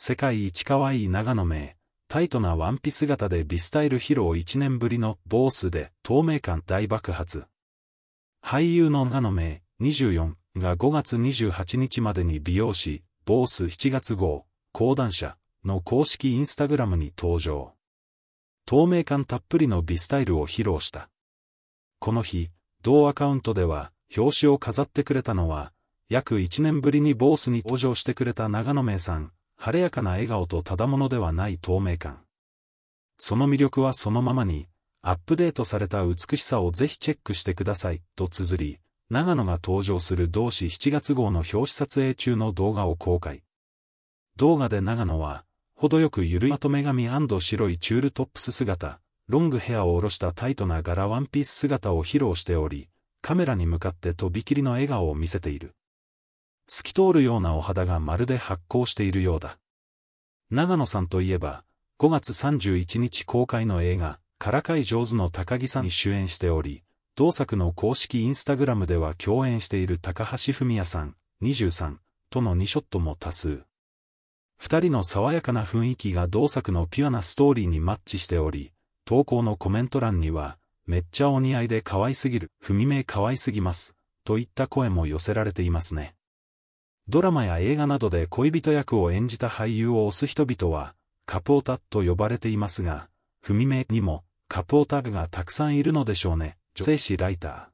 世界一可愛い長野名、タイトなワンピ姿で美スタイル披露1年ぶりのボースで透明感大爆発。俳優の長野名、24が5月28日までに美容師、ボース7月号、講談社の公式インスタグラムに登場。透明感たっぷりの美スタイルを披露した。この日、同アカウントでは、表紙を飾ってくれたのは、約1年ぶりにボースに登場してくれた長野名さん、晴れやかな笑顔とただものではない透明感。その魅力はそのままに、アップデートされた美しさをぜひチェックしてください、と綴り、長野が登場する同志7月号の表紙撮影中の動画を公開。動画で長野は、程よくゆるいまとめ髪白いチュールトップス姿、ロングヘアを下ろしたタイトな柄ワンピース姿を披露しており、カメラに向かってとびきりの笑顔を見せている。透き通るようなお肌がまるで発光しているようだ。長野さんといえば、5月31日公開の映画、からかい上手の高木さんに主演しており、同作の公式インスタグラムでは共演している高橋文也さん、23、との2ショットも多数。二人の爽やかな雰囲気が同作のピュアなストーリーにマッチしており、投稿のコメント欄には、めっちゃお似合いで可愛すぎる、文目可愛すぎます、といった声も寄せられていますね。ドラマや映画などで恋人役を演じた俳優を推す人々は、カポータと呼ばれていますが、文明にも、カポータがたくさんいるのでしょうね、女性誌ライター。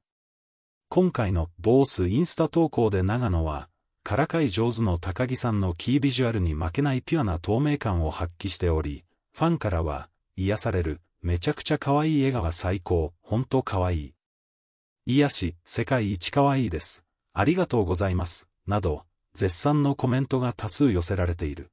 今回のボースインスタ投稿で長野は、からかい上手の高木さんのキービジュアルに負けないピュアな透明感を発揮しており、ファンからは、癒される、めちゃくちゃ可愛い笑顔が最高、ほんと可愛い。癒し、世界一可愛いです。ありがとうございます、など、絶賛のコメントが多数寄せられている。